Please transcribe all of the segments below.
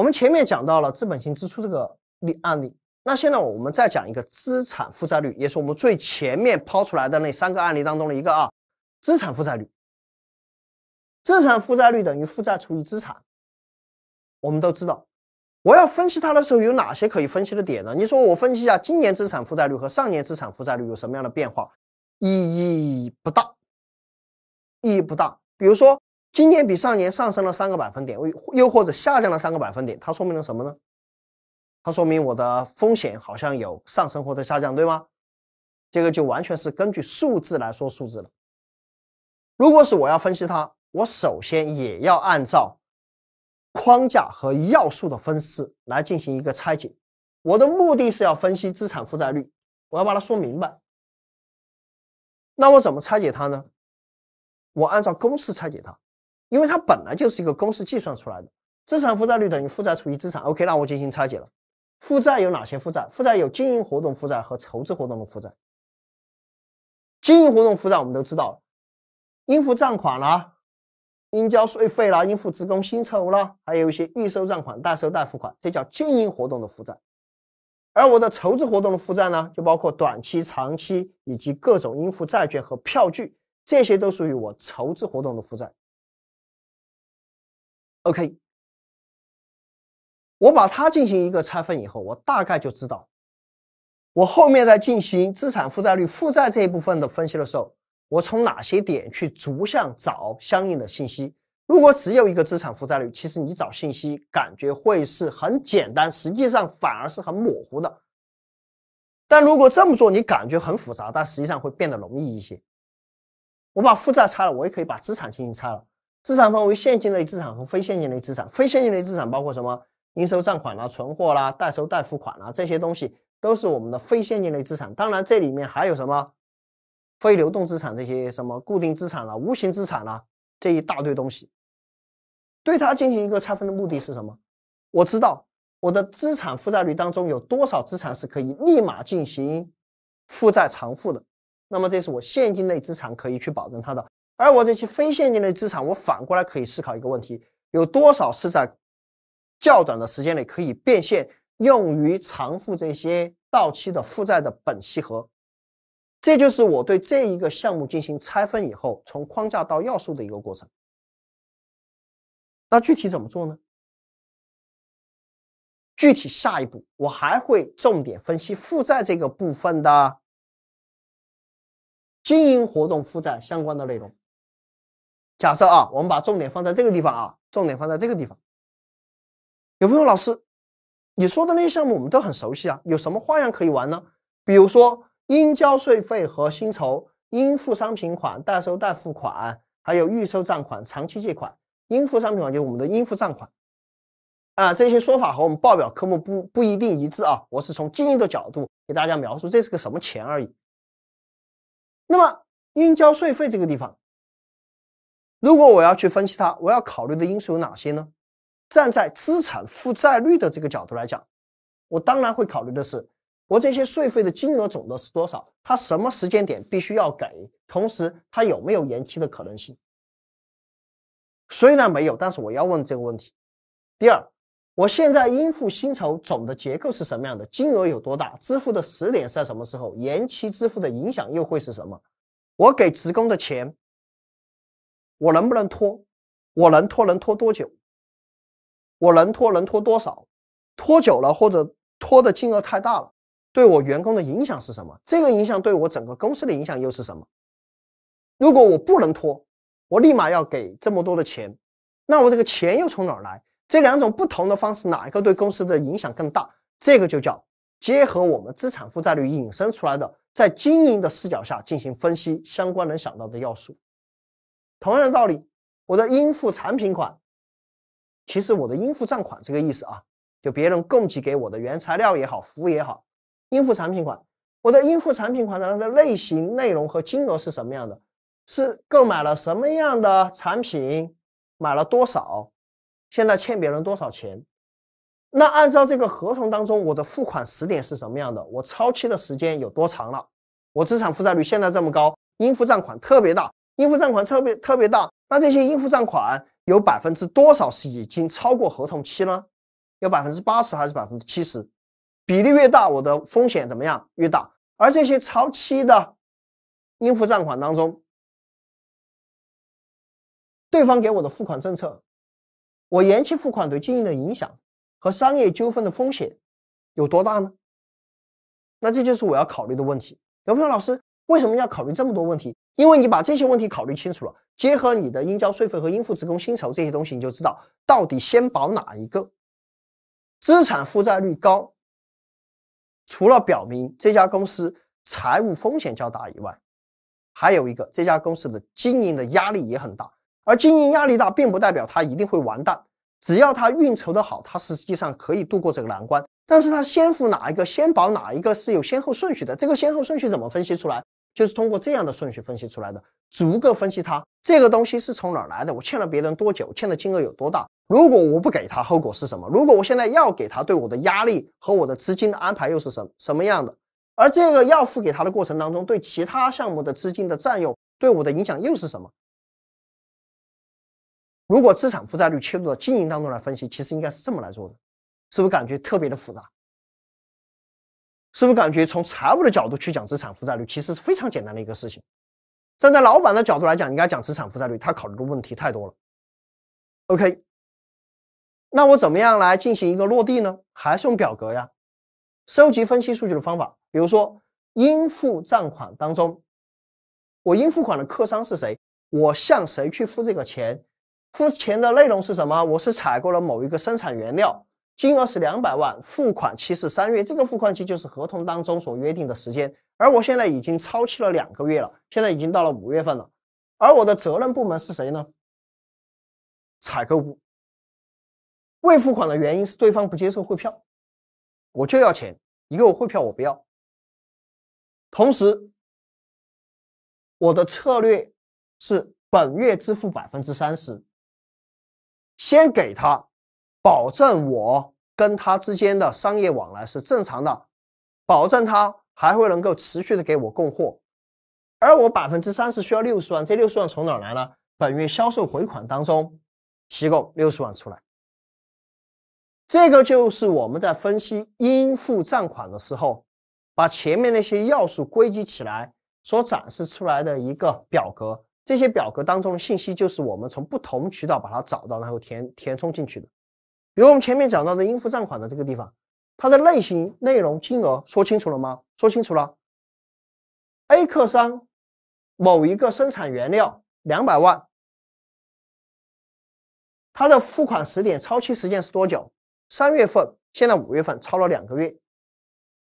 我们前面讲到了资本性支出这个例案例，那现在我们再讲一个资产负债率，也是我们最前面抛出来的那三个案例当中的一个啊。资产负债率，资产负债率等于负债除以资产。我们都知道，我要分析它的时候有哪些可以分析的点呢？你说我分析一下今年资产负债率和上年资产负债率有什么样的变化，意义不大，意义不大。比如说。今年比上年上升了三个百分点，又或者下降了三个百分点，它说明了什么呢？它说明我的风险好像有上升或者下降，对吗？这个就完全是根据数字来说数字了。如果是我要分析它，我首先也要按照框架和要素的分式来进行一个拆解。我的目的是要分析资产负债率，我要把它说明白。那我怎么拆解它呢？我按照公式拆解它。因为它本来就是一个公式计算出来的，资产负债率等于负债除以资产。OK，那我进行拆解了，负债有哪些负债？负债有经营活动负债和筹资活动的负债。经营活动负债我们都知道，应付账款啦，应交税费啦，应付职工薪酬啦，还有一些预收账款、代收代付款，这叫经营活动的负债。而我的筹资活动的负债呢，就包括短期、长期以及各种应付债券和票据，这些都属于我筹资活动的负债。OK，我把它进行一个拆分以后，我大概就知道，我后面在进行资产负债率负债这一部分的分析的时候，我从哪些点去逐项找相应的信息。如果只有一个资产负债率，其实你找信息感觉会是很简单，实际上反而是很模糊的。但如果这么做，你感觉很复杂，但实际上会变得容易一些。我把负债拆了，我也可以把资产进行拆了。资产分为现金类资产和非现金类资产。非现金类资产包括什么？应收账款啦、存货啦、代收代付款啦，这些东西都是我们的非现金类资产。当然，这里面还有什么非流动资产？这些什么固定资产啦、无形资产啦，这一大堆东西。对它进行一个拆分的目的是什么？我知道我的资产负债率当中有多少资产是可以立马进行负债偿付的。那么，这是我现金类资产可以去保证它的。而我这些非现金类资产，我反过来可以思考一个问题：有多少是在较短的时间内可以变现，用于偿付这些到期的负债的本息和？这就是我对这一个项目进行拆分以后，从框架到要素的一个过程。那具体怎么做呢？具体下一步我还会重点分析负债这个部分的经营活动负债相关的内容。假设啊，我们把重点放在这个地方啊，重点放在这个地方。有朋友老师，你说的那些项目我们都很熟悉啊，有什么花样可以玩呢？比如说应交税费和薪酬、应付商品款、代收代付款，还有预收账款、长期借款、应付商品款就是我们的应付账款啊。这些说法和我们报表科目不不一定一致啊，我是从经营的角度给大家描述这是个什么钱而已。那么应交税费这个地方。如果我要去分析它，我要考虑的因素有哪些呢？站在资产负债率的这个角度来讲，我当然会考虑的是，我这些税费的金额总额是多少，它什么时间点必须要给，同时它有没有延期的可能性？虽然没有，但是我要问这个问题。第二，我现在应付薪酬总的结构是什么样的，金额有多大，支付的时点在什么时候，延期支付的影响又会是什么？我给职工的钱。我能不能拖？我能拖能拖多久？我能拖能拖多少？拖久了或者拖的金额太大了，对我员工的影响是什么？这个影响对我整个公司的影响又是什么？如果我不能拖，我立马要给这么多的钱，那我这个钱又从哪儿来？这两种不同的方式哪一个对公司的影响更大？这个就叫结合我们资产负债率引申出来的，在经营的视角下进行分析相关能想到的要素。同样的道理，我的应付产品款，其实我的应付账款这个意思啊，就别人供给给我的原材料也好，服务也好，应付产品款，我的应付产品款的它的类型、内容和金额是什么样的？是购买了什么样的产品？买了多少？现在欠别人多少钱？那按照这个合同当中，我的付款时点是什么样的？我超期的时间有多长了？我资产负债率现在这么高，应付账款特别大。应付账款特别特别大，那这些应付账款有百分之多少是已经超过合同期呢？有百分之八十还是百分之七十？比例越大，我的风险怎么样越大？而这些超期的应付账款当中，对方给我的付款政策，我延期付款对经营的影响和商业纠纷的风险有多大呢？那这就是我要考虑的问题。有朋友老师。为什么要考虑这么多问题？因为你把这些问题考虑清楚了，结合你的应交税费和应付职工薪酬这些东西，你就知道到底先保哪一个。资产负债率高，除了表明这家公司财务风险较大以外，还有一个这家公司的经营的压力也很大。而经营压力大，并不代表它一定会完蛋，只要它运筹的好，它实际上可以度过这个难关。但是它先付哪一个，先保哪一个是有先后顺序的。这个先后顺序怎么分析出来？就是通过这样的顺序分析出来的，逐个分析它这个东西是从哪儿来的，我欠了别人多久，欠的金额有多大。如果我不给他，后果是什么？如果我现在要给他，对我的压力和我的资金的安排又是什什么样的？而这个要付给他的过程当中，对其他项目的资金的占用，对我的影响又是什么？如果资产负债率切入到经营当中来分析，其实应该是这么来做的，是不是感觉特别的复杂？是不是感觉从财务的角度去讲资产负债率，其实是非常简单的一个事情？站在老板的角度来讲，应该讲资产负债率，他考虑的问题太多了。OK，那我怎么样来进行一个落地呢？还是用表格呀？收集分析数据的方法，比如说应付账款当中，我应付款的客商是谁？我向谁去付这个钱？付钱的内容是什么？我是采购了某一个生产原料。金额是两百万，付款期是三月，这个付款期就是合同当中所约定的时间，而我现在已经超期了两个月了，现在已经到了五月份了，而我的责任部门是谁呢？采购部。未付款的原因是对方不接受汇票，我就要钱，一个汇票我不要。同时，我的策略是本月支付百分之三十，先给他。保证我跟他之间的商业往来是正常的，保证他还会能够持续的给我供货，而我百分之三十需要六十万，这六十万从哪来呢？本月销售回款当中提供六十万出来。这个就是我们在分析应付账款的时候，把前面那些要素归集起来所展示出来的一个表格。这些表格当中的信息就是我们从不同渠道把它找到，然后填填充进去的。比如我们前面讲到的应付账款的这个地方，它的类型、内容、金额说清楚了吗？说清楚了。A 客商某一个生产原料两百万，它的付款时点超期时间是多久？三月份现在五月份超了两个月，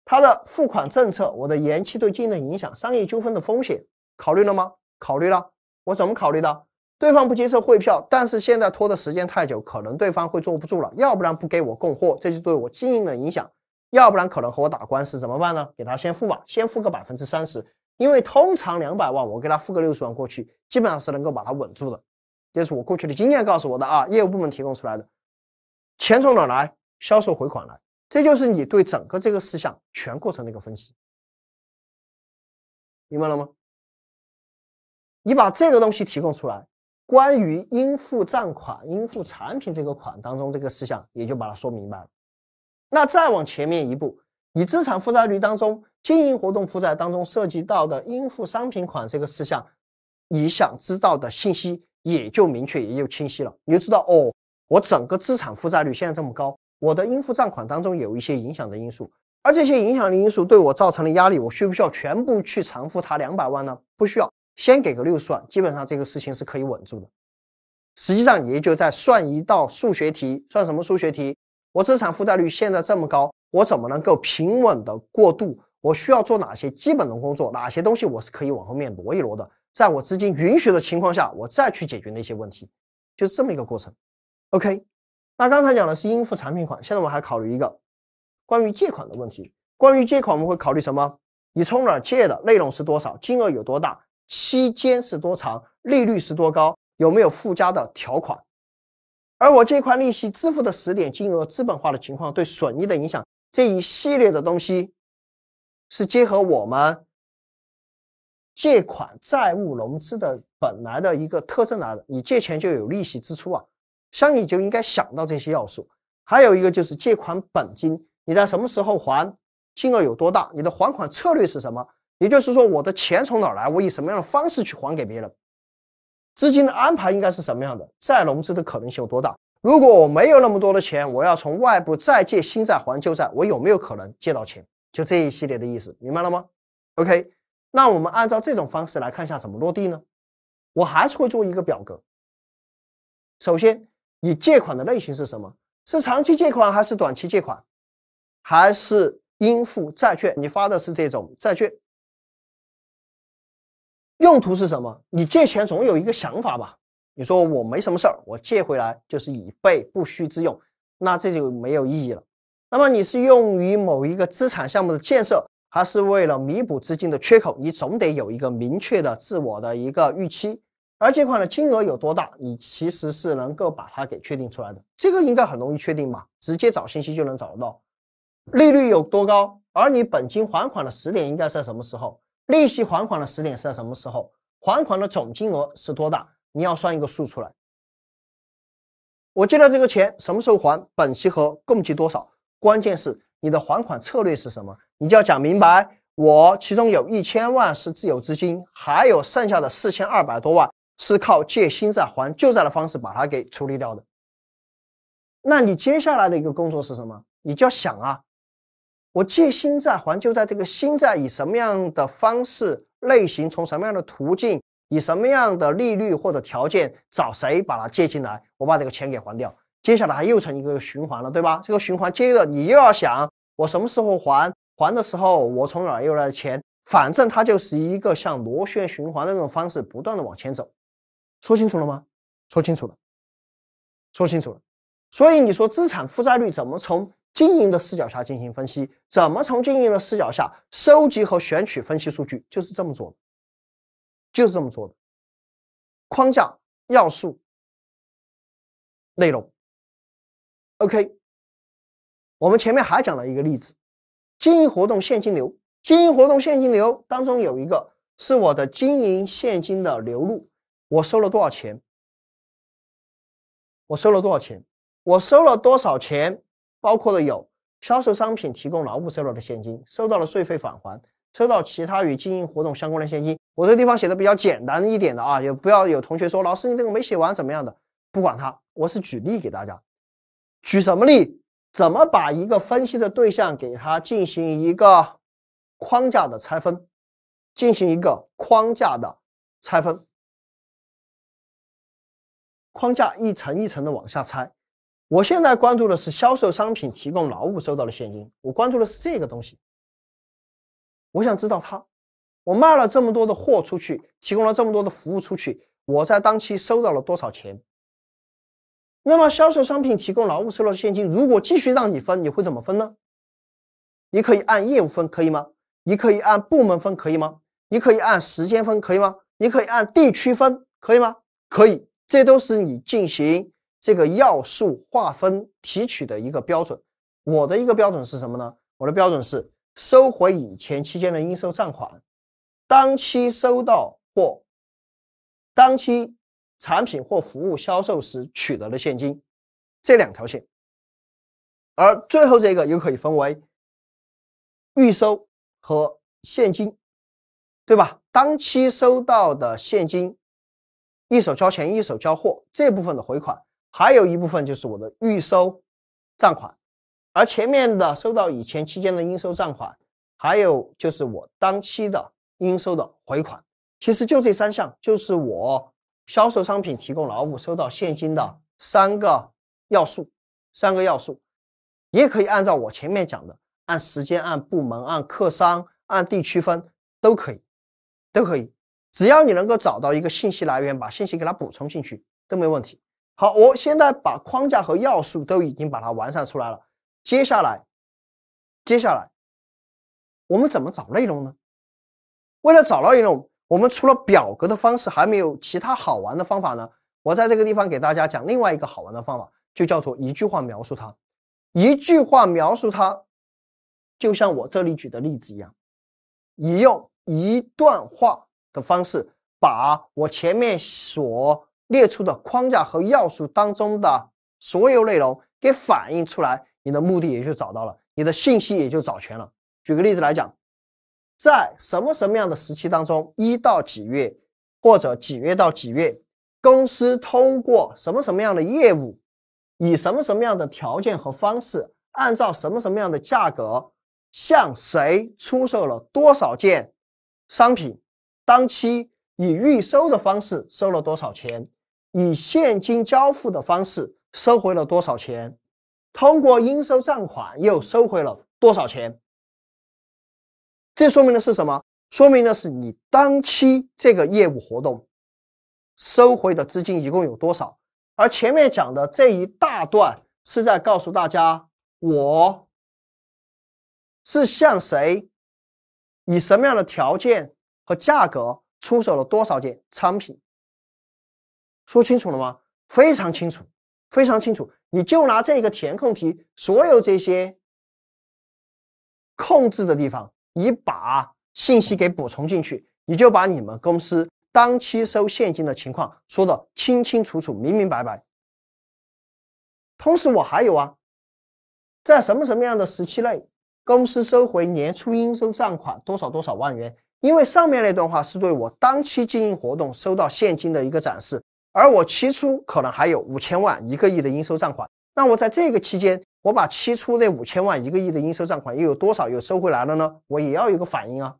它的付款政策、我的延期对经营的影响、商业纠纷的风险考虑了吗？考虑了。我怎么考虑的？对方不接受汇票，但是现在拖的时间太久，可能对方会坐不住了，要不然不给我供货，这就对我经营的影响；要不然可能和我打官司，怎么办呢？给他先付吧，先付个百分之三十，因为通常两百万，我给他付个六十万过去，基本上是能够把他稳住的，这是我过去的经验告诉我的啊，业务部门提供出来的。钱从哪来？销售回款来，这就是你对整个这个事项全过程的一个分析，明白了吗？你把这个东西提供出来。关于应付账款、应付产品这个款当中这个事项，也就把它说明白了。那再往前面一步，你资产负债率当中经营活动负债当中涉及到的应付商品款这个事项，你想知道的信息也就明确，也就清晰了。你就知道哦，我整个资产负债率现在这么高，我的应付账款当中有一些影响的因素，而这些影响的因素对我造成的压力，我需不需要全部去偿付它两百万呢？不需要。先给个六算，基本上这个事情是可以稳住的。实际上也就在算一道数学题，算什么数学题？我资产负债率现在这么高，我怎么能够平稳的过渡？我需要做哪些基本的工作？哪些东西我是可以往后面挪一挪的？在我资金允许的情况下，我再去解决那些问题，就是这么一个过程。OK，那刚才讲的是应付产品款，现在我们还考虑一个关于借款的问题。关于借款，我们会考虑什么？你从哪借的？内容是多少？金额有多大？期间是多长，利率是多高，有没有附加的条款？而我借款利息支付的时点、金额、资本化的情况对损益的影响，这一系列的东西，是结合我们借款债务融资的本来的一个特征来的。你借钱就有利息支出啊，相你就应该想到这些要素。还有一个就是借款本金，你在什么时候还，金额有多大，你的还款策略是什么？也就是说，我的钱从哪儿来？我以什么样的方式去还给别人？资金的安排应该是什么样的？再融资的可能性有多大？如果我没有那么多的钱，我要从外部再借新债还旧债，我有没有可能借到钱？就这一系列的意思，明白了吗？OK，那我们按照这种方式来看一下怎么落地呢？我还是会做一个表格。首先，你借款的类型是什么？是长期借款还是短期借款？还是应付债券？你发的是这种债券？用途是什么？你借钱总有一个想法吧？你说我没什么事儿，我借回来就是以备不需之用，那这就没有意义了。那么你是用于某一个资产项目的建设，还是为了弥补资金的缺口？你总得有一个明确的自我的一个预期。而借款的金额有多大？你其实是能够把它给确定出来的，这个应该很容易确定嘛，直接找信息就能找得到。利率有多高？而你本金还款的时点应该在什么时候？利息还款的时点是在什么时候？还款的总金额是多大？你要算一个数出来。我借了这个钱，什么时候还本息和共计多少？关键是你的还款策略是什么？你就要讲明白。我其中有一千万是自有资金，还有剩下的四千二百多万是靠借新债还旧债的方式把它给处理掉的。那你接下来的一个工作是什么？你就要想啊。我借新债还，旧债，这个新债以什么样的方式、类型，从什么样的途径，以什么样的利率或者条件找谁把它借进来？我把这个钱给还掉，接下来又成一个循环了，对吧？这个循环接着你又要想，我什么时候还？还的时候我从哪儿又来钱？反正它就是一个像螺旋循环的那种方式，不断的往前走。说清楚了吗？说清楚了，说清楚了。所以你说资产负债率怎么从？经营的视角下进行分析，怎么从经营的视角下收集和选取分析数据？就是这么做的，就是这么做的。框架、要素、内容。OK，我们前面还讲了一个例子：经营活动现金流。经营活动现金流当中有一个是我的经营现金的流入，我收了多少钱？我收了多少钱？我收了多少钱？包括的有销售商品、提供劳务收入的现金、收到了税费返还、收到其他与经营活动相关的现金。我这地方写的比较简单一点的啊，也不要有同学说老师你这个没写完怎么样的，不管它，我是举例给大家。举什么例？怎么把一个分析的对象给它进行一个框架的拆分？进行一个框架的拆分，框架一层一层的往下拆。我现在关注的是销售商品、提供劳务收到的现金。我关注的是这个东西。我想知道它，我卖了这么多的货出去，提供了这么多的服务出去，我在当期收到了多少钱？那么销售商品、提供劳务收到的现金，如果继续让你分，你会怎么分呢？你可以按业务分，可以吗？你可以按部门分，可以吗？你可以按时间分，可以吗？你可以按地区分，可以吗？可以，这都是你进行。这个要素划分提取的一个标准，我的一个标准是什么呢？我的标准是收回以前期间的应收账款，当期收到或当期产品或服务销售时取得的现金，这两条线。而最后这个又可以分为预收和现金，对吧？当期收到的现金，一手交钱一手交货这部分的回款。还有一部分就是我的预收账款，而前面的收到以前期间的应收账款，还有就是我当期的应收的回款，其实就这三项，就是我销售商品、提供劳务收到现金的三个要素。三个要素，也可以按照我前面讲的，按时间、按部门、按客商、按地区分，都可以，都可以。只要你能够找到一个信息来源，把信息给它补充进去，都没问题。好，我现在把框架和要素都已经把它完善出来了。接下来，接下来我们怎么找内容呢？为了找到内容，我们除了表格的方式，还没有其他好玩的方法呢。我在这个地方给大家讲另外一个好玩的方法，就叫做一句话描述它。一句话描述它，就像我这里举的例子一样，以用一段话的方式把我前面所。列出的框架和要素当中的所有内容给反映出来，你的目的也就找到了，你的信息也就找全了。举个例子来讲，在什么什么样的时期当中，一到几月或者几月到几月，公司通过什么什么样的业务，以什么什么样的条件和方式，按照什么什么样的价格，向谁出售了多少件商品，当期以预收的方式收了多少钱？以现金交付的方式收回了多少钱？通过应收账款又收回了多少钱？这说明的是什么？说明的是你当期这个业务活动收回的资金一共有多少？而前面讲的这一大段是在告诉大家，我是向谁，以什么样的条件和价格出手了多少件商品？说清楚了吗？非常清楚，非常清楚。你就拿这个填空题，所有这些控制的地方，你把信息给补充进去，你就把你们公司当期收现金的情况说的清清楚楚、明明白白。同时，我还有啊，在什么什么样的时期内，公司收回年初应收账款多少多少万元？因为上面那段话是对我当期经营活动收到现金的一个展示。而我期初可能还有五千万一个亿的应收账款，那我在这个期间，我把期初那五千万一个亿的应收账款又有多少又收回来了呢？我也要有个反应啊，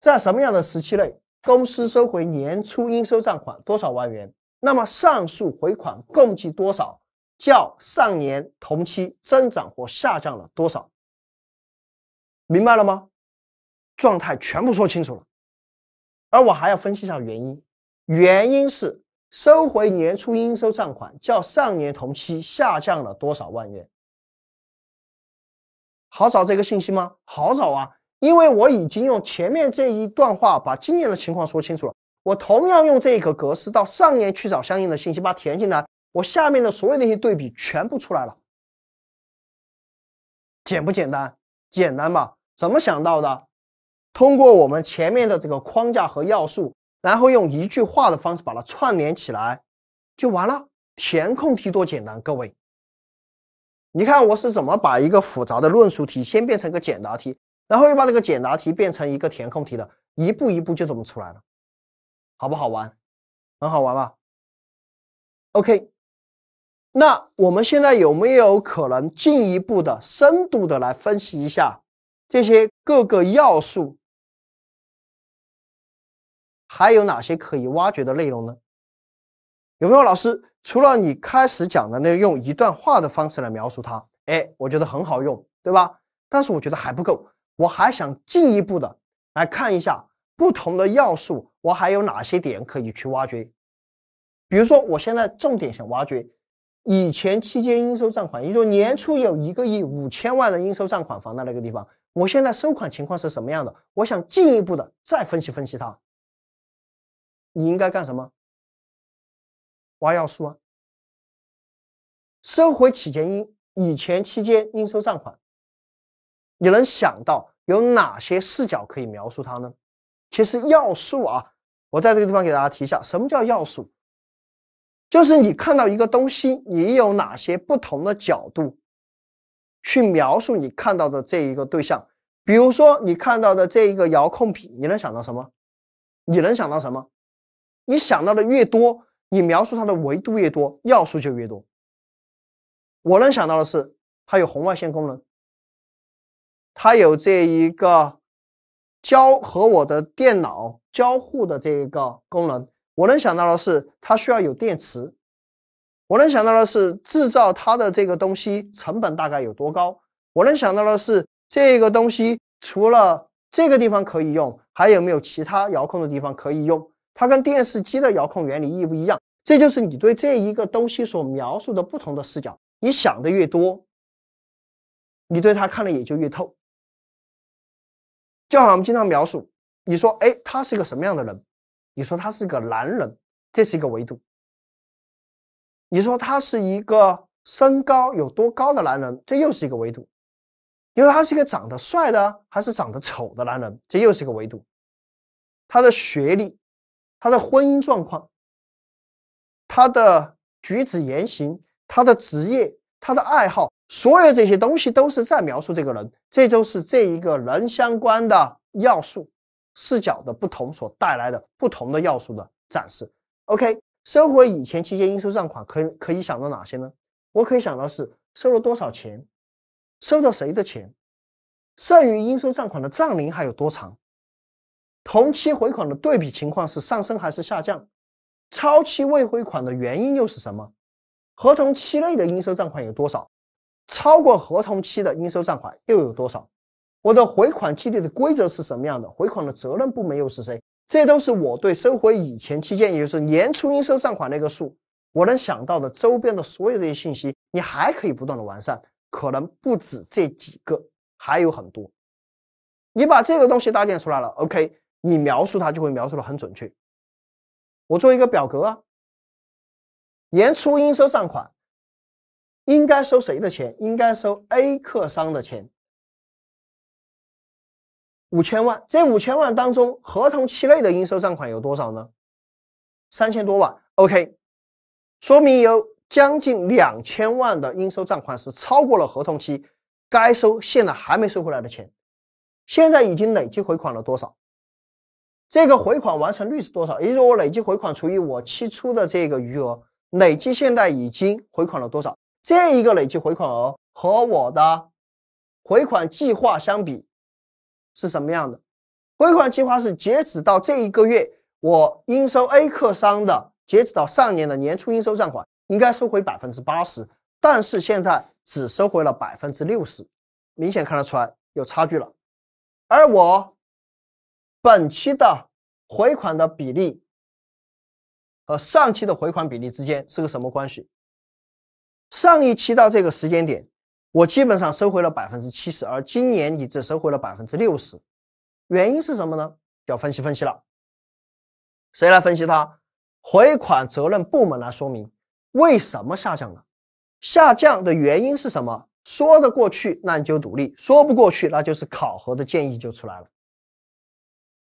在什么样的时期内，公司收回年初应收账款多少万元？那么上述回款共计多少？较上年同期增长或下降了多少？明白了吗？状态全部说清楚了，而我还要分析一下原因，原因是。收回年初应收账款较上年同期下降了多少万元？好找这个信息吗？好找啊，因为我已经用前面这一段话把今年的情况说清楚了。我同样用这个格式到上年去找相应的信息，把填进来，我下面的所有那些对比全部出来了。简不简单？简单吧？怎么想到的？通过我们前面的这个框架和要素。然后用一句话的方式把它串联起来，就完了。填空题多简单，各位。你看我是怎么把一个复杂的论述题先变成一个简答题，然后又把这个简答题变成一个填空题的，一步一步就这么出来了，好不好玩？很好玩吧？OK，那我们现在有没有可能进一步的深度的来分析一下这些各个要素？还有哪些可以挖掘的内容呢？有没有老师，除了你开始讲的那用一段话的方式来描述它，哎，我觉得很好用，对吧？但是我觉得还不够，我还想进一步的来看一下不同的要素，我还有哪些点可以去挖掘？比如说，我现在重点想挖掘以前期间应收账款，你说年初有一个亿五千万的应收账款放在那个地方，我现在收款情况是什么样的？我想进一步的再分析分析它。你应该干什么？挖要素啊！收回起前应以前期间应收账款，你能想到有哪些视角可以描述它呢？其实要素啊，我在这个地方给大家提一下，什么叫要素？就是你看到一个东西，你有哪些不同的角度去描述你看到的这一个对象？比如说你看到的这一个遥控笔，你能想到什么？你能想到什么？你想到的越多，你描述它的维度越多，要素就越多。我能想到的是，它有红外线功能，它有这一个交和我的电脑交互的这一个功能。我能想到的是，它需要有电池。我能想到的是，制造它的这个东西成本大概有多高？我能想到的是，这个东西除了这个地方可以用，还有没有其他遥控的地方可以用？它跟电视机的遥控原理一不一样？这就是你对这一个东西所描述的不同的视角。你想的越多，你对他看的也就越透。就好像我们经常描述，你说：“哎，他是个什么样的人？”你说他是个男人，这是一个维度。你说他是一个身高有多高的男人，这又是一个维度。因为他是一个长得帅的还是长得丑的男人，这又是一个维度。他的学历。他的婚姻状况、他的举止言行、他的职业、他的爱好，所有这些东西都是在描述这个人。这就是这一个人相关的要素视角的不同所带来的不同的要素的展示。OK，收回以前期间应收账款可可以想到哪些呢？我可以想到是收了多少钱，收的谁的钱，剩余应收账款的账龄还有多长。同期回款的对比情况是上升还是下降？超期未回款的原因又是什么？合同期内的应收账款有多少？超过合同期的应收账款又有多少？我的回款期地的规则是什么样的？回款的责任部门又是谁？这都是我对收回以前期间，也就是年初应收账款那个数，我能想到的周边的所有这些信息，你还可以不断的完善，可能不止这几个，还有很多。你把这个东西搭建出来了，OK。你描述它就会描述的很准确。我做一个表格啊。年初应收账款，应该收谁的钱？应该收 A 客商的钱。五千万，这五千万当中，合同期内的应收账款有多少呢？三千多万。OK，说明有将近两千万的应收账款是超过了合同期该收，现在还没收回来的钱。现在已经累计回款了多少？这个回款完成率是多少？也就是我累计回款除以我期初的这个余额，累计现在已经回款了多少？这一个累计回款额和我的回款计划相比，是什么样的？回款计划是截止到这一个月，我应收 A 客商的截止到上年的年初应收账款应该收回百分之八十，但是现在只收回了百分之六十，明显看得出来有差距了，而我。本期的回款的比例和上期的回款比例之间是个什么关系？上一期到这个时间点，我基本上收回了百分之七十，而今年你只收回了百分之六十，原因是什么呢？要分析分析了。谁来分析它？回款责任部门来说明为什么下降了，下降的原因是什么？说得过去，那你就努力；说不过去，那就是考核的建议就出来了。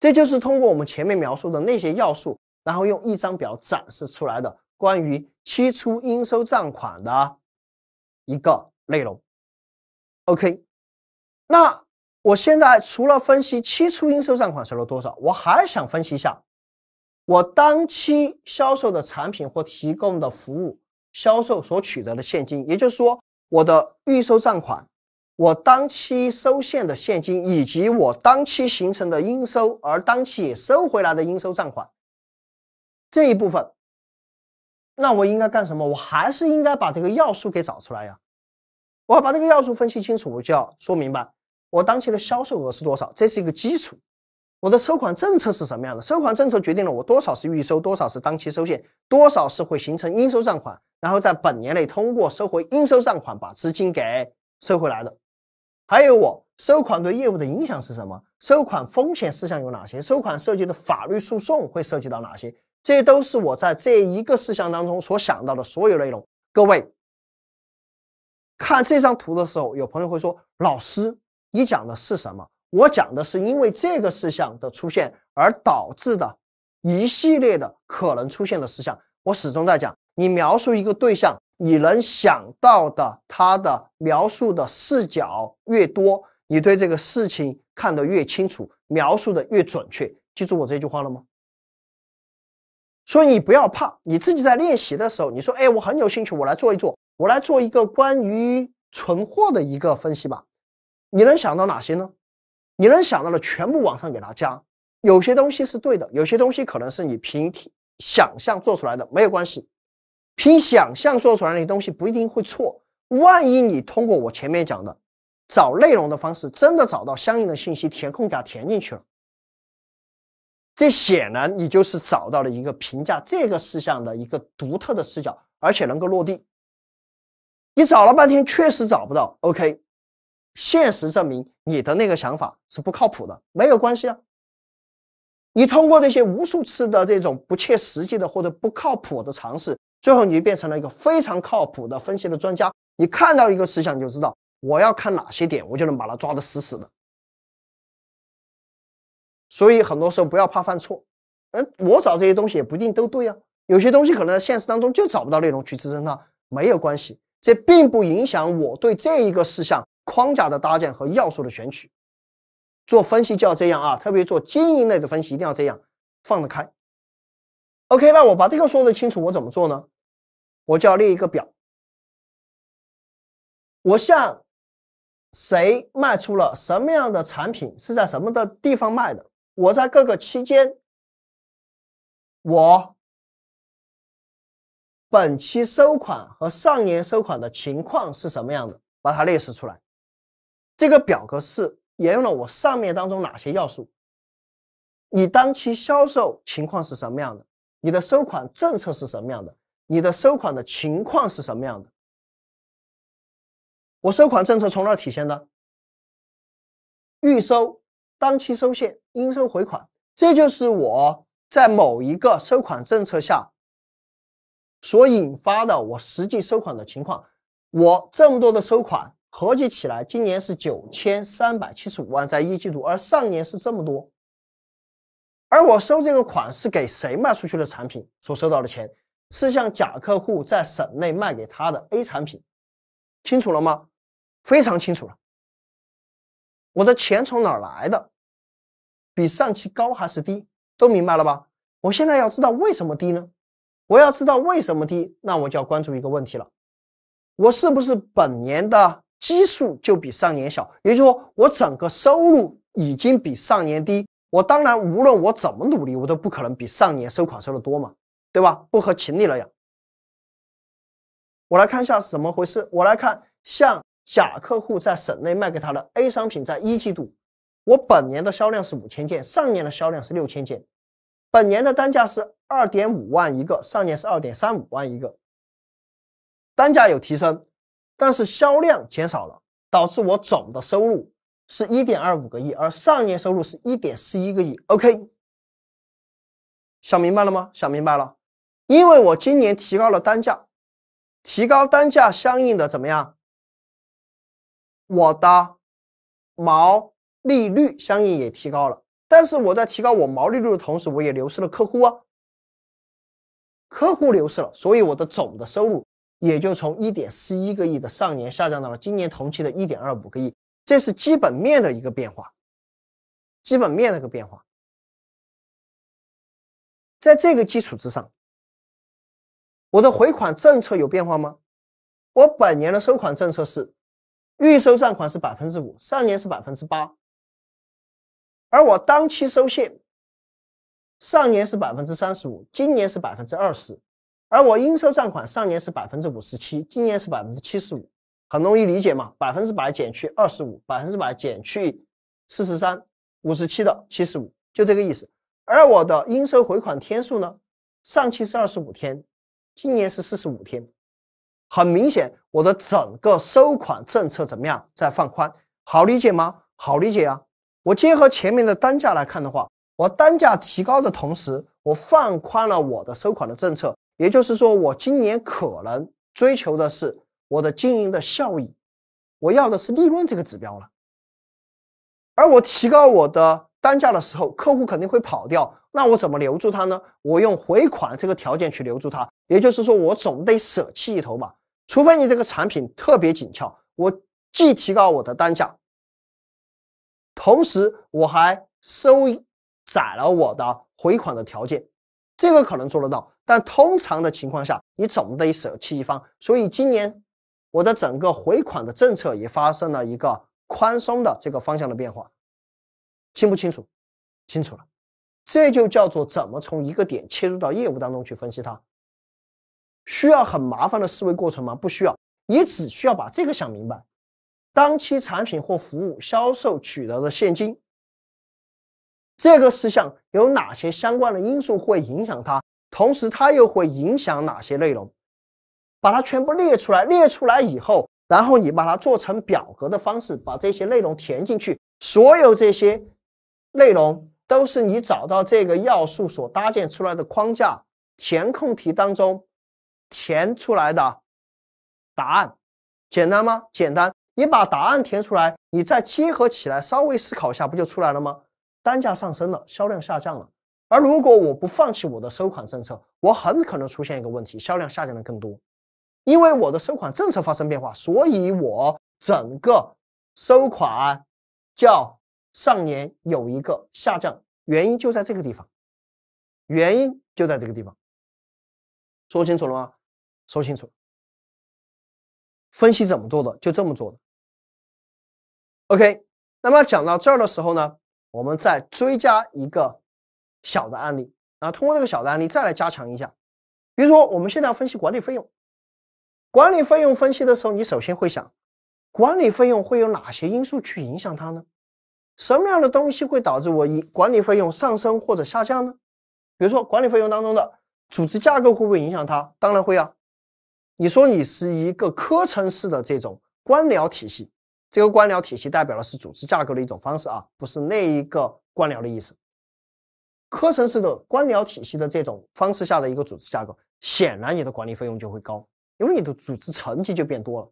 这就是通过我们前面描述的那些要素，然后用一张表展示出来的关于期初应收账款的一个内容。OK，那我现在除了分析期初应收账款收了多少，我还想分析一下我当期销售的产品或提供的服务销售所取得的现金，也就是说我的预收账款。我当期收现的现金，以及我当期形成的应收，而当期也收回来的应收账款这一部分，那我应该干什么？我还是应该把这个要素给找出来呀。我要把这个要素分析清楚，我就要说明白我当期的销售额是多少，这是一个基础。我的收款政策是什么样的？收款政策决定了我多少是预收，多少是当期收现，多少是会形成应收账款，然后在本年内通过收回应收账款把资金给收回来的。还有我收款对业务的影响是什么？收款风险事项有哪些？收款涉及的法律诉讼会涉及到哪些？这都是我在这一个事项当中所想到的所有内容。各位看这张图的时候，有朋友会说：“老师，你讲的是什么？”我讲的是因为这个事项的出现而导致的一系列的可能出现的事项。我始终在讲，你描述一个对象。你能想到的，他的描述的视角越多，你对这个事情看得越清楚，描述的越准确。记住我这句话了吗？所以你不要怕，你自己在练习的时候，你说，哎，我很有兴趣，我来做一做，我来做一个关于存货的一个分析吧。你能想到哪些呢？你能想到的全部往上给他加，有些东西是对的，有些东西可能是你凭想象做出来的，没有关系。凭想象做出来那些东西不一定会错，万一你通过我前面讲的找内容的方式，真的找到相应的信息，填空给它填进去了，这显然你就是找到了一个评价这个事项的一个独特的视角，而且能够落地。你找了半天确实找不到，OK，现实证明你的那个想法是不靠谱的，没有关系啊。你通过这些无数次的这种不切实际的或者不靠谱的尝试。最后你就变成了一个非常靠谱的分析的专家。你看到一个事项，你就知道我要看哪些点，我就能把它抓得死死的。所以很多时候不要怕犯错，嗯，我找这些东西也不一定都对啊。有些东西可能在现实当中就找不到内容去支撑它，没有关系，这并不影响我对这一个事项框架的搭建和要素的选取。做分析就要这样啊，特别做经营类的分析一定要这样，放得开。OK，那我把这个说得清楚，我怎么做呢？我就要列一个表，我向谁卖出了什么样的产品，是在什么的地方卖的？我在各个期间，我本期收款和上年收款的情况是什么样的？把它列示出来。这个表格是沿用了我上面当中哪些要素？你当期销售情况是什么样的？你的收款政策是什么样的？你的收款的情况是什么样的？我收款政策从哪体现的？预收、当期收现、应收回款，这就是我在某一个收款政策下所引发的我实际收款的情况。我这么多的收款合计起来，今年是九千三百七十五万，在一季度，而上年是这么多。而我收这个款是给谁卖出去的产品所收到的钱？是向假客户在省内卖给他的 A 产品，清楚了吗？非常清楚了。我的钱从哪儿来的？比上期高还是低？都明白了吧？我现在要知道为什么低呢？我要知道为什么低，那我就要关注一个问题了：我是不是本年的基数就比上年小？也就是说，我整个收入已经比上年低。我当然，无论我怎么努力，我都不可能比上年收款收的多嘛。对吧？不合情理了呀！我来看一下是怎么回事。我来看，像甲客户在省内卖给他的 A 商品，在一季度，我本年的销量是五千件，上年的销量是六千件，本年的单价是二点五万一个，上年是二点三五万一个，单价有提升，但是销量减少了，导致我总的收入是一点二五个亿，而上年收入是一点四一个亿。OK，想明白了吗？想明白了。因为我今年提高了单价，提高单价相应的怎么样？我的毛利率相应也提高了，但是我在提高我毛利率的同时，我也流失了客户啊，客户流失了，所以我的总的收入也就从一点四一个亿的上年下降到了今年同期的一点二五个亿，这是基本面的一个变化，基本面的一个变化，在这个基础之上。我的回款政策有变化吗？我本年的收款政策是，预收账款是百分之五，上年是百分之八，而我当期收现，上年是百分之三十五，今年是百分之二十，而我应收账款上年是百分之五十七，今年是百分之七十五，很容易理解嘛，百分之百减去二十五，百分之百减去四十三，五十七的七十五，就这个意思。而我的应收回款天数呢，上期是二十五天。今年是四十五天，很明显，我的整个收款政策怎么样在放宽？好理解吗？好理解啊！我结合前面的单价来看的话，我单价提高的同时，我放宽了我的收款的政策，也就是说，我今年可能追求的是我的经营的效益，我要的是利润这个指标了，而我提高我的。单价的时候，客户肯定会跑掉。那我怎么留住他呢？我用回款这个条件去留住他，也就是说，我总得舍弃一头嘛。除非你这个产品特别紧俏，我既提高我的单价，同时我还收窄了我的回款的条件，这个可能做得到。但通常的情况下，你总得舍弃一方。所以今年我的整个回款的政策也发生了一个宽松的这个方向的变化。清不清楚？清楚了，这就叫做怎么从一个点切入到业务当中去分析它。需要很麻烦的思维过程吗？不需要，你只需要把这个想明白：当期产品或服务销售取得的现金，这个事项有哪些相关的因素会影响它？同时，它又会影响哪些内容？把它全部列出来。列出来以后，然后你把它做成表格的方式，把这些内容填进去。所有这些。内容都是你找到这个要素所搭建出来的框架，填空题当中填出来的答案，简单吗？简单。你把答案填出来，你再结合起来稍微思考一下，不就出来了吗？单价上升了，销量下降了。而如果我不放弃我的收款政策，我很可能出现一个问题：销量下降的更多，因为我的收款政策发生变化，所以我整个收款叫。上年有一个下降，原因就在这个地方，原因就在这个地方。说清楚了吗？说清楚。分析怎么做的，就这么做的。OK，那么讲到这儿的时候呢，我们再追加一个小的案例，啊，通过这个小的案例再来加强一下。比如说，我们现在要分析管理费用，管理费用分析的时候，你首先会想，管理费用会有哪些因素去影响它呢？什么样的东西会导致我一管理费用上升或者下降呢？比如说，管理费用当中的组织架构会不会影响它？当然会啊。你说你是一个科层式的这种官僚体系，这个官僚体系代表的是组织架构的一种方式啊，不是那一个官僚的意思。科层式的官僚体系的这种方式下的一个组织架构，显然你的管理费用就会高，因为你的组织层级就变多了，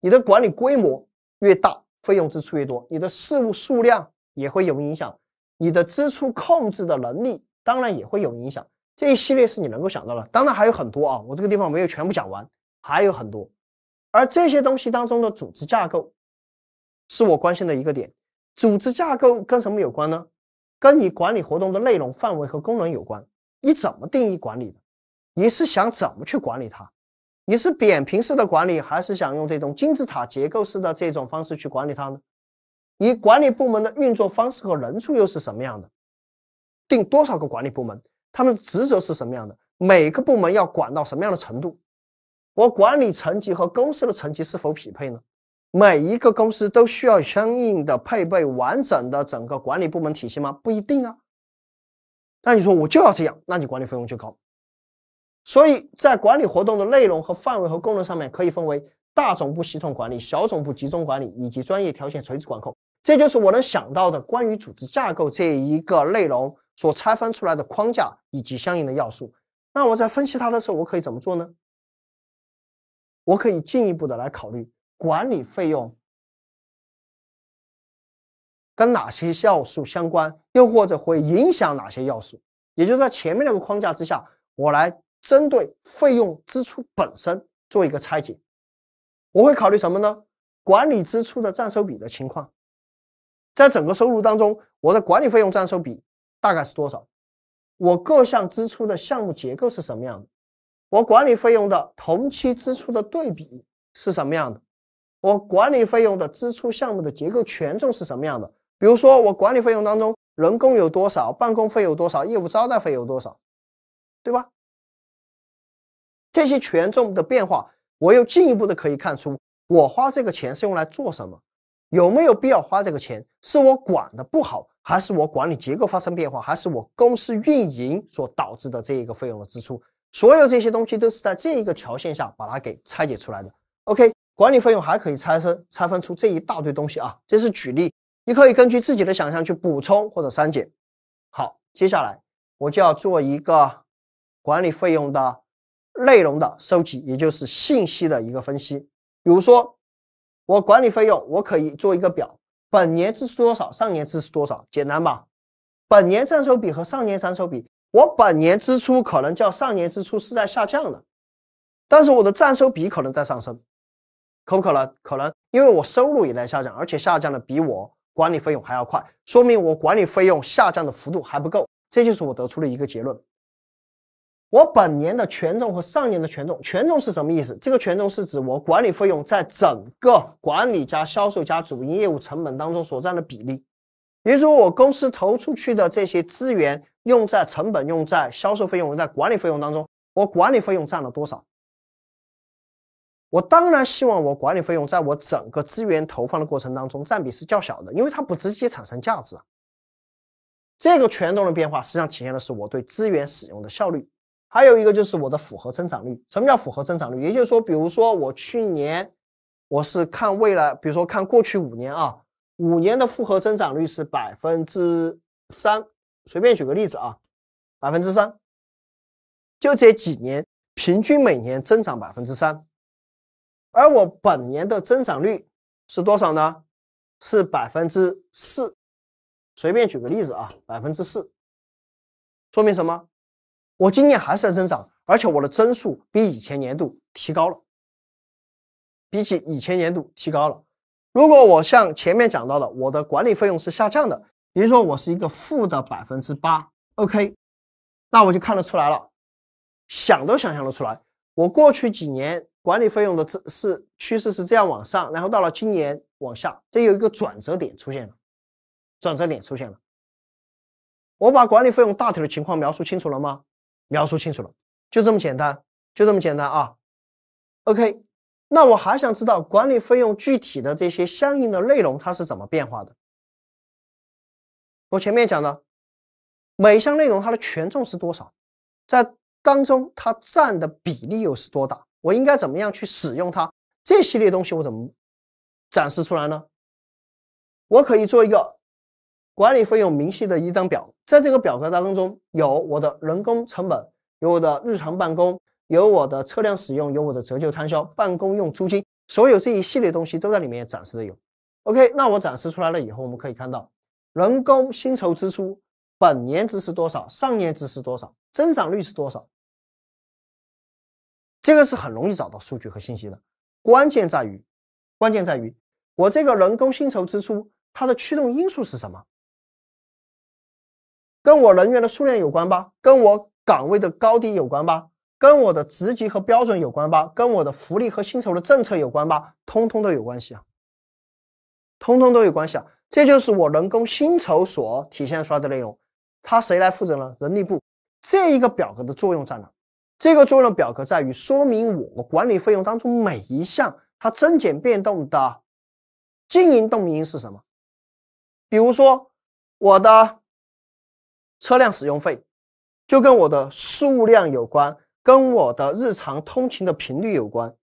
你的管理规模越大。费用支出越多，你的事务数量也会有影响，你的支出控制的能力当然也会有影响。这一系列是你能够想到的，当然还有很多啊，我这个地方没有全部讲完，还有很多。而这些东西当中的组织架构，是我关心的一个点。组织架构跟什么有关呢？跟你管理活动的内容范围和功能有关。你怎么定义管理的？你是想怎么去管理它？你是扁平式的管理，还是想用这种金字塔结构式的这种方式去管理它呢？你管理部门的运作方式和人数又是什么样的？定多少个管理部门？他们职责是什么样的？每个部门要管到什么样的程度？我管理层级和公司的层级是否匹配呢？每一个公司都需要相应的配备完整的整个管理部门体系吗？不一定啊。那你说我就要这样，那你管理费用就高。所以在管理活动的内容和范围和功能上面，可以分为大总部系统管理、小总部集中管理以及专业条线垂直管控。这就是我能想到的关于组织架构这一个内容所拆分出来的框架以及相应的要素。那我在分析它的时候，我可以怎么做呢？我可以进一步的来考虑管理费用跟哪些要素相关，又或者会影响哪些要素。也就是在前面那个框架之下，我来。针对费用支出本身做一个拆解，我会考虑什么呢？管理支出的占收比的情况，在整个收入当中，我的管理费用占收比大概是多少？我各项支出的项目结构是什么样的？我管理费用的同期支出的对比是什么样的？我管理费用的支出项目的结构权重是什么样的？比如说，我管理费用当中，人工有多少？办公费有多少？业务招待费有多少？对吧？这些权重的变化，我又进一步的可以看出，我花这个钱是用来做什么，有没有必要花这个钱，是我管的不好，还是我管理结构发生变化，还是我公司运营所导致的这一个费用的支出，所有这些东西都是在这一个条线下把它给拆解出来的。OK，管理费用还可以拆分，拆分出这一大堆东西啊，这是举例，你可以根据自己的想象去补充或者删减。好，接下来我就要做一个管理费用的。内容的收集，也就是信息的一个分析。比如说，我管理费用，我可以做一个表，本年支出多少，上年支出多少，简单吧？本年占收比和上年占收比，我本年支出可能较上年支出是在下降的，但是我的占收比可能在上升，可不可能？可能，因为我收入也在下降，而且下降的比我管理费用还要快，说明我管理费用下降的幅度还不够，这就是我得出的一个结论。我本年的权重和上年的权重，权重是什么意思？这个权重是指我管理费用在整个管理加销售加主营业务成本当中所占的比例。就是说，我公司投出去的这些资源用在成本、用在销售费用、用在管理费用当中，我管理费用占了多少？我当然希望我管理费用在我整个资源投放的过程当中占比是较小的，因为它不直接产生价值。这个权重的变化实际上体现的是我对资源使用的效率。还有一个就是我的复合增长率。什么叫复合增长率？也就是说，比如说我去年，我是看未来，比如说看过去五年啊，五年的复合增长率是百分之三。随便举个例子啊，百分之三，就这几年平均每年增长百分之三，而我本年的增长率是多少呢？是百分之四。随便举个例子啊，百分之四，说明什么？我今年还是在增长，而且我的增速比以前年度提高了，比起以前年度提高了。如果我像前面讲到的，我的管理费用是下降的，比如说我是一个负的百分之八，OK，那我就看得出来了，想都想象得出来。我过去几年管理费用的这，是趋势是这样往上，然后到了今年往下，这有一个转折点出现了，转折点出现了。我把管理费用大体的情况描述清楚了吗？描述清楚了，就这么简单，就这么简单啊。OK，那我还想知道管理费用具体的这些相应的内容它是怎么变化的。我前面讲的每项内容它的权重是多少，在当中它占的比例又是多大？我应该怎么样去使用它？这系列东西我怎么展示出来呢？我可以做一个。管理费用明细的一张表，在这个表格当中，有我的人工成本，有我的日常办公，有我的车辆使用，有我的折旧摊销、办公用租金，所有这一系列东西都在里面展示的有。OK，那我展示出来了以后，我们可以看到人工薪酬支出本年值是多少，上年值是多少，增长率是多少。这个是很容易找到数据和信息的。关键在于，关键在于我这个人工薪酬支出它的驱动因素是什么？跟我人员的数量有关吧，跟我岗位的高低有关吧，跟我的职级和标准有关吧，跟我的福利和薪酬的政策有关吧，通通都有关系啊，通通都有关系啊，这就是我人工薪酬所体现出来的内容。它谁来负责呢？人力部。这一个表格的作用在哪？这个作用的表格在于说明我管理费用当中每一项它增减变动的经营动因是什么。比如说我的。车辆使用费就跟我的数量有关，跟我的日常通勤的频率有关。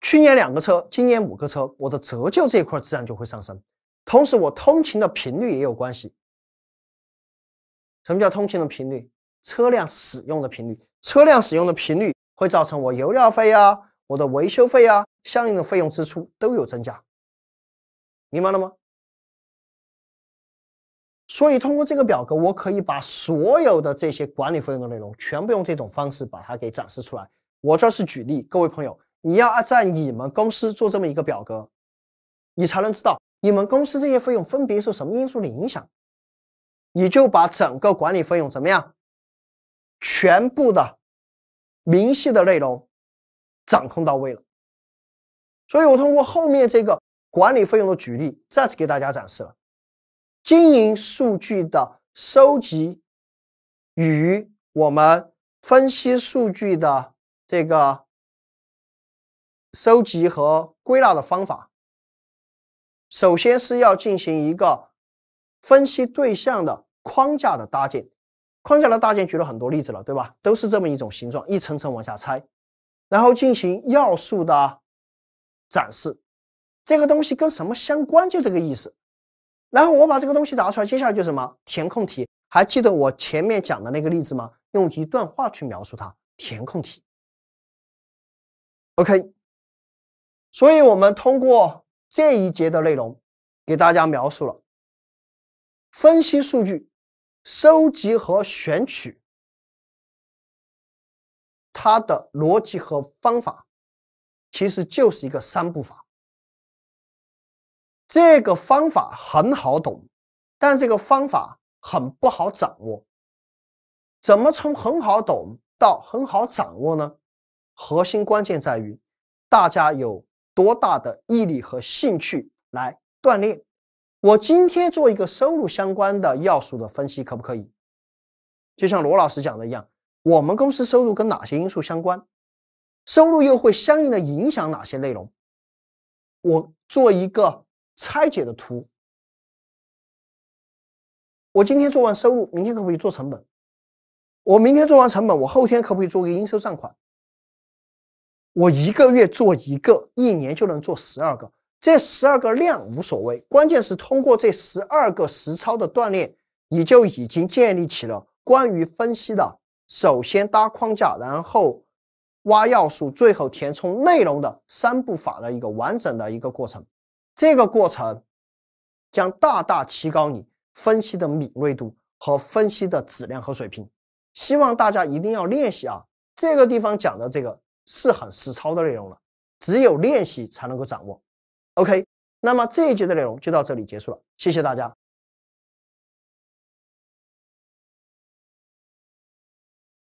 去年两个车，今年五个车，我的折旧这一块自然就会上升。同时，我通勤的频率也有关系。什么叫通勤的频率？车辆使用的频率，车辆使用的频率会造成我油料费啊，我的维修费啊，相应的费用支出都有增加。明白了吗？所以，通过这个表格，我可以把所有的这些管理费用的内容全部用这种方式把它给展示出来。我这是举例，各位朋友，你要在你们公司做这么一个表格，你才能知道你们公司这些费用分别受什么因素的影响。你就把整个管理费用怎么样，全部的明细的内容掌控到位了。所以我通过后面这个管理费用的举例，再次给大家展示了。经营数据的收集与我们分析数据的这个收集和归纳的方法，首先是要进行一个分析对象的框架的搭建，框架的搭建举了很多例子了，对吧？都是这么一种形状，一层层往下拆，然后进行要素的展示，这个东西跟什么相关？就这个意思。然后我把这个东西答出来，接下来就是什么填空题？还记得我前面讲的那个例子吗？用一段话去描述它，填空题。OK，所以我们通过这一节的内容，给大家描述了分析数据、收集和选取它的逻辑和方法，其实就是一个三步法。这个方法很好懂，但这个方法很不好掌握。怎么从很好懂到很好掌握呢？核心关键在于，大家有多大的毅力和兴趣来锻炼。我今天做一个收入相关的要素的分析，可不可以？就像罗老师讲的一样，我们公司收入跟哪些因素相关？收入又会相应的影响哪些内容？我做一个。拆解的图，我今天做完收入，明天可不可以做成本？我明天做完成本，我后天可不可以做个应收账款？我一个月做一个，一年就能做十二个。这十二个量无所谓，关键是通过这十二个实操的锻炼，你就已经建立起了关于分析的：首先搭框架，然后挖要素，最后填充内容的三步法的一个完整的一个过程。这个过程将大大提高你分析的敏锐度和分析的质量和水平，希望大家一定要练习啊！这个地方讲的这个是很实操的内容了，只有练习才能够掌握。OK，那么这一节的内容就到这里结束了，谢谢大家。